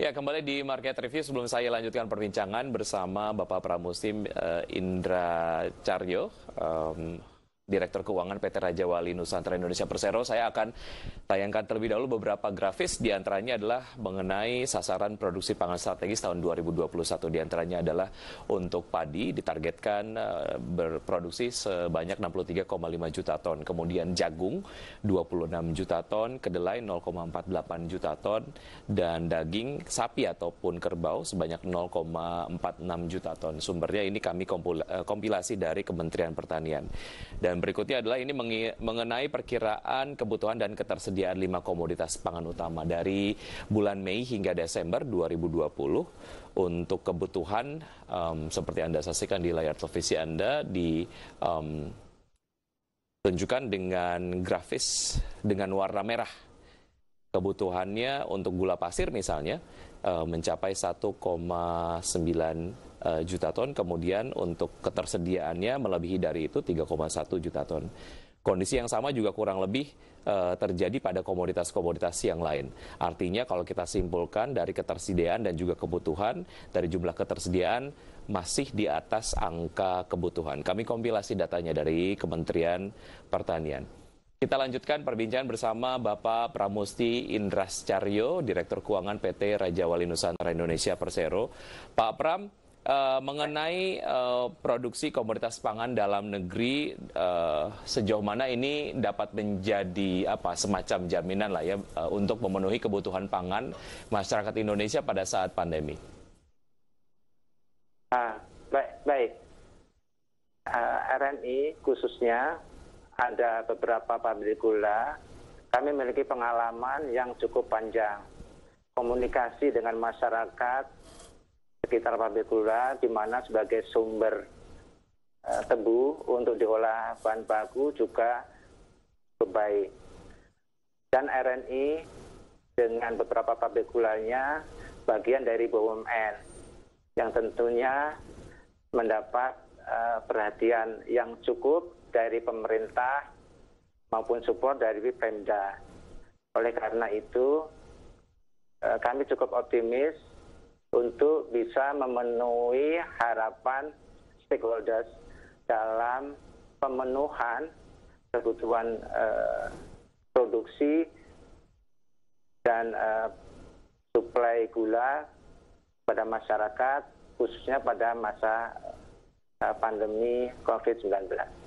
Ya, kembali di market review sebelum saya lanjutkan perbincangan bersama Bapak Pramusim uh, Indra Caryo, um, Direktur Keuangan PT Raja Wali Nusantara Indonesia Persero. Saya akan tayangkan terlebih dahulu beberapa grafis, diantaranya adalah mengenai sasaran produksi pangan strategis tahun 2021. Diantaranya adalah untuk padi ditargetkan eh, berproduksi sebanyak 63,5 juta ton, kemudian jagung 26 juta ton, kedelai 0,48 juta ton, dan daging sapi ataupun kerbau sebanyak 0,46 juta ton. Sumbernya ini kami eh, kompilasi dari Kementerian Pertanian. Dan berikutnya adalah ini mengenai perkiraan kebutuhan dan ketersediaan lima komoditas pangan utama dari bulan Mei hingga Desember 2020 untuk kebutuhan um, seperti Anda saksikan di layar televisi Anda di um, tunjukkan dengan grafis dengan warna merah. Kebutuhannya untuk gula pasir misalnya uh, mencapai 1,9 Eh, juta ton, kemudian untuk ketersediaannya melebihi dari itu 3,1 juta ton. Kondisi yang sama juga kurang lebih uh, terjadi pada komoditas-komoditas yang lain. Artinya kalau kita simpulkan dari ketersediaan dan juga kebutuhan, dari jumlah ketersediaan masih di atas angka kebutuhan. Kami kompilasi datanya dari Kementerian Pertanian. Kita lanjutkan perbincangan bersama Bapak Pramusti Caryo, Direktur Keuangan PT Raja Wali Nusantara Indonesia Persero. Pak Pram, Eh, mengenai uh, produksi komoditas pangan dalam negeri uh, sejauh mana ini dapat menjadi apa semacam jaminan lah ya uh, untuk memenuhi kebutuhan pangan masyarakat Indonesia pada saat pandemi. Uh, baik, baik. Uh, ah, RNI khususnya ada beberapa pabrik gula. Kami memiliki pengalaman yang cukup panjang komunikasi dengan masyarakat sekitar pabrik gula di mana sebagai sumber uh, tebu untuk diolah bahan baku juga baik. Dan RNI dengan beberapa pabrik gulanya bagian dari BUMN yang tentunya mendapat uh, perhatian yang cukup dari pemerintah maupun support dari Pemda. Oleh karena itu, eh, kami cukup optimis untuk bisa memenuhi harapan stakeholders dalam pemenuhan kebutuhan uh, produksi dan uh, suplai gula pada masyarakat khususnya pada masa uh, pandemi COVID-19.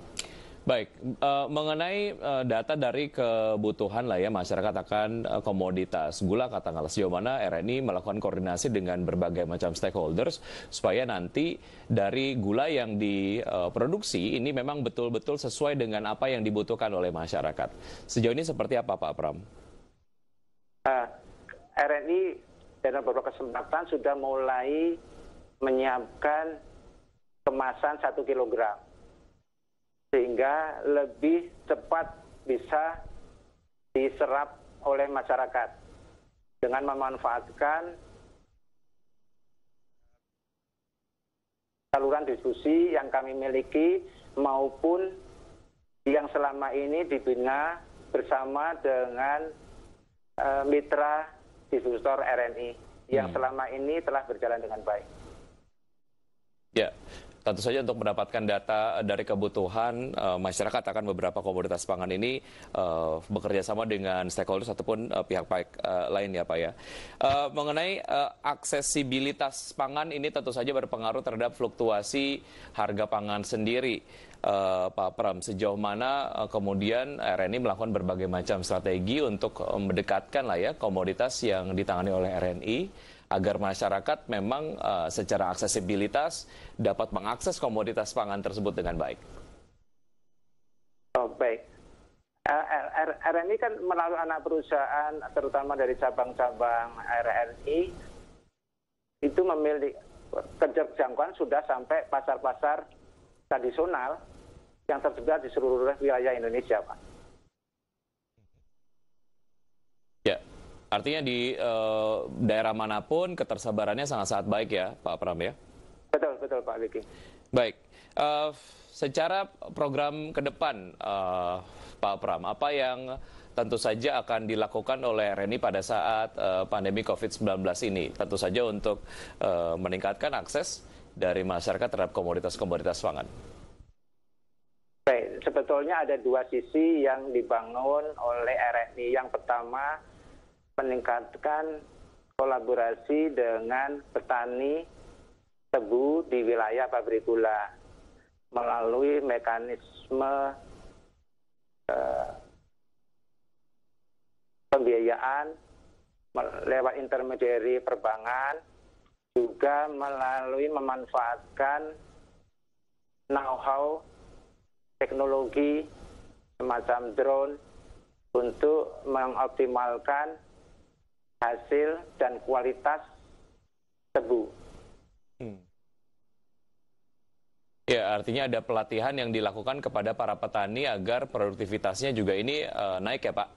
Baik, uh, mengenai uh, data dari kebutuhan lah ya masyarakat akan uh, komoditas gula katakanlah sejauh mana RNI melakukan koordinasi dengan berbagai macam stakeholders supaya nanti dari gula yang diproduksi ini memang betul-betul sesuai dengan apa yang dibutuhkan oleh masyarakat. Sejauh ini seperti apa Pak Pram? Uh, RNI dalam beberapa kesempatan sudah mulai menyiapkan kemasan satu kilogram sehingga lebih cepat bisa diserap oleh masyarakat dengan memanfaatkan saluran diskusi yang kami miliki maupun yang selama ini dibina bersama dengan uh, mitra distributor RNI yang hmm. selama ini telah berjalan dengan baik. Ya, Tentu saja untuk mendapatkan data eh, dari kebutuhan uh, masyarakat akan beberapa komoditas pangan ini uh, bekerja sama dengan stakeholders ataupun uh, pihak-pihak uh, lain ya Pak ya. Uh, mengenai uh, aksesibilitas pangan ini tentu saja berpengaruh terhadap fluktuasi harga pangan sendiri. Uh, Pak Pram, sejauh mana uh, kemudian RNI melakukan berbagai macam strategi untuk mendekatkan lah ya komoditas yang ditangani oleh RNI agar masyarakat memang uh, secara aksesibilitas dapat mengakses komoditas pangan tersebut dengan baik. Oh, baik. RNI kan melalui anak perusahaan, terutama dari cabang-cabang RNI, itu memiliki kejangkauan sudah sampai pasar-pasar tradisional yang tersebar di seluruh wilayah Indonesia, Pak. Artinya di uh, daerah manapun ketersebarannya sangat-sangat baik ya Pak Pram ya? Betul, betul Pak Liki. Baik, uh, secara program ke depan uh, Pak Pram, apa yang tentu saja akan dilakukan oleh Reni pada saat uh, pandemi COVID-19 ini? Tentu saja untuk uh, meningkatkan akses dari masyarakat terhadap komoditas-komoditas pangan. Baik, sebetulnya ada dua sisi yang dibangun oleh RNI. Yang pertama, meningkatkan kolaborasi dengan petani tebu di wilayah pabrik gula melalui mekanisme uh, pembiayaan lewat intermediary perbankan juga melalui memanfaatkan know-how teknologi semacam drone untuk mengoptimalkan hasil dan kualitas tebu. Hmm. Ya, artinya ada pelatihan yang dilakukan kepada para petani agar produktivitasnya juga ini uh, naik ya, Pak?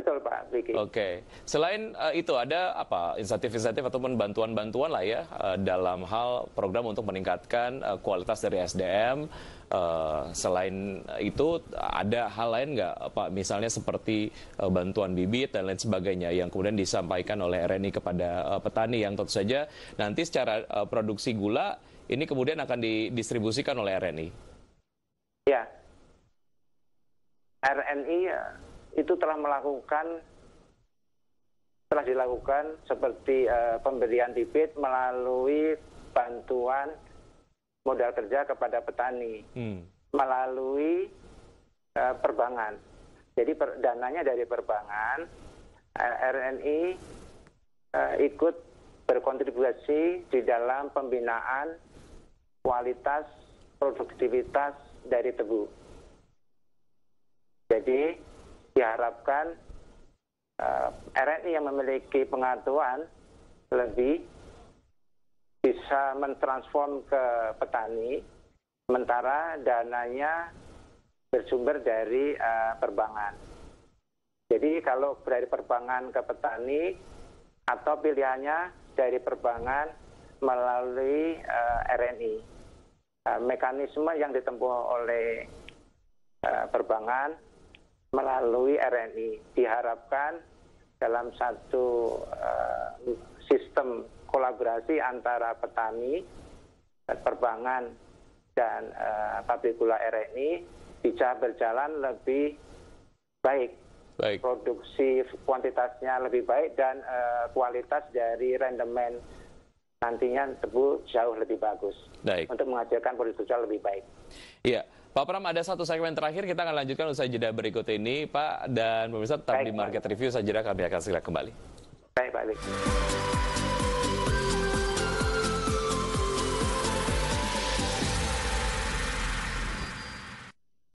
Betul Pak Oke. Selain uh, itu ada apa insentif-insentif ataupun bantuan-bantuan lah ya uh, dalam hal program untuk meningkatkan uh, kualitas dari SDM. Uh, selain itu ada hal lain nggak Pak? Misalnya seperti uh, bantuan bibit dan lain sebagainya yang kemudian disampaikan oleh RNI kepada uh, petani yang tentu saja nanti secara uh, produksi gula ini kemudian akan didistribusikan oleh RNI. Ya. RNI itu telah melakukan telah dilakukan seperti uh, pemberian bibit melalui bantuan modal kerja kepada petani hmm. melalui uh, eh, perbankan. Jadi per, dananya dari perbankan, eh, RNI uh, ikut berkontribusi di dalam pembinaan kualitas produktivitas dari tebu. Jadi diharapkan eh, RNI yang memiliki pengetahuan lebih bisa mentransform ke petani, sementara dananya bersumber dari uh, eh, perbankan. Jadi kalau dari perbankan ke petani atau pilihannya dari perbankan melalui uh, eh, RNI. Uh, mekanisme yang ditempuh oleh uh, perbankan melalui RNI. Diharapkan dalam satu uh, sistem kolaborasi antara petani, perbankan, dan uh, gula RNI bisa berjalan lebih baik. baik. Produksi kuantitasnya lebih baik dan uh, kualitas dari rendemen nantinya tebu jauh lebih bagus baik. untuk menghasilkan produk lebih baik. Iya. Pak Pram, ada satu segmen terakhir kita akan lanjutkan usai jeda berikut ini, Pak. Dan pemirsa tetap Baik, di Market Review, saya jeda kami akan segera kembali. Baik, balik.